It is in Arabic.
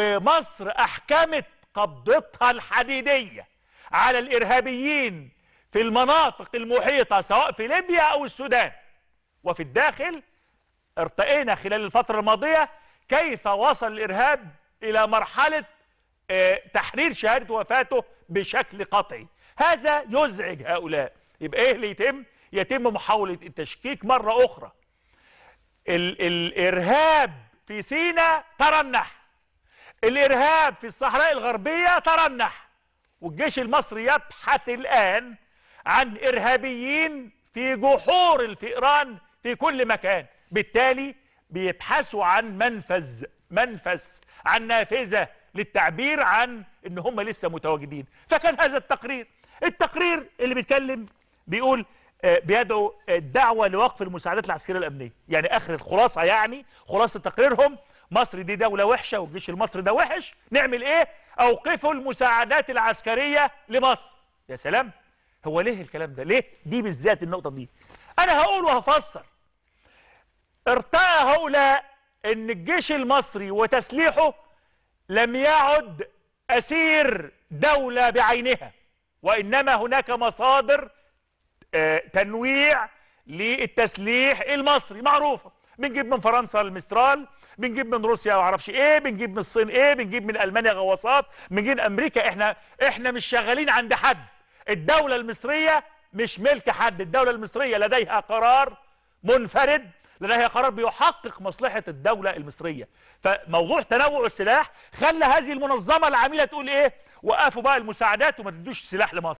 ومصر أحكمت قبضتها الحديدية على الإرهابيين في المناطق المحيطة سواء في ليبيا أو السودان وفي الداخل ارتئينا خلال الفترة الماضية كيف وصل الإرهاب إلى مرحلة آه، تحرير شهادة وفاته بشكل قطعي هذا يزعج هؤلاء يبقى إيه اللي يتم؟ يتم محاولة التشكيك مرة أخرى الإرهاب في سينا ترنح الإرهاب في الصحراء الغربية ترنح والجيش المصري يبحث الآن عن إرهابيين في جحور الفئران في كل مكان بالتالي بيبحثوا عن منفذ منفذ عن نافذة للتعبير عن ان هم لسه متواجدين فكان هذا التقرير التقرير اللي بيتكلم بيقول آه، بيدعو الدعوه آه، لوقف المساعدات العسكريه الامنيه يعني اخر الخلاصه يعني خلاصه تقريرهم مصر دي دولة وحشة والجيش المصري ده وحش نعمل ايه اوقفوا المساعدات العسكرية لمصر يا سلام هو ليه الكلام ده ليه دي بالذات النقطة دي انا هقول وهفسر ارتأى هؤلاء ان الجيش المصري وتسليحه لم يعد اسير دولة بعينها وانما هناك مصادر آه، تنويع للتسليح المصري معروفة بنجيب من فرنسا المسترال بنجيب من روسيا ما اعرفش ايه بنجيب من الصين ايه بنجيب من المانيا غواصات بنجيب امريكا احنا احنا مش شغالين عند حد الدوله المصريه مش ملك حد الدوله المصريه لديها قرار منفرد لديها قرار بيحقق مصلحة الدولة المصرية فموضوع تنوع السلاح خلى هذه المنظمة العميله تقول ايه وقفوا بقى المساعدات وما تدوش سلاح لمصر